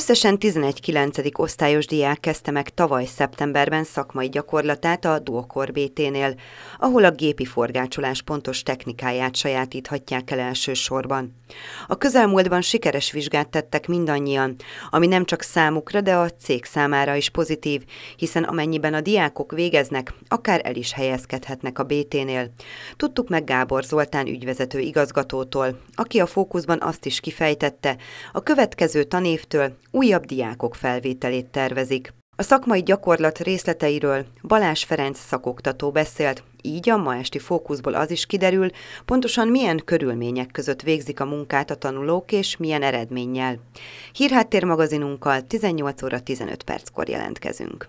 Összesen 11 9. osztályos diák kezdte meg tavaly szeptemberben szakmai gyakorlatát a Duokor BT-nél, ahol a gépi forgácsolás pontos technikáját sajátíthatják el elsősorban. A közelmúltban sikeres vizsgát tettek mindannyian, ami nem csak számukra, de a cég számára is pozitív, hiszen amennyiben a diákok végeznek, akár el is helyezkedhetnek a BT-nél. Tudtuk meg Gábor Zoltán ügyvezető igazgatótól, aki a fókuszban azt is kifejtette, a következő tanévtől újabb diákok felvételét tervezik. A szakmai gyakorlat részleteiről Balázs Ferenc szakoktató beszélt, így a ma esti fókuszból az is kiderül, pontosan milyen körülmények között végzik a munkát a tanulók és milyen eredménnyel. Hírháttér magazinunkkal 18 óra 15 perckor jelentkezünk.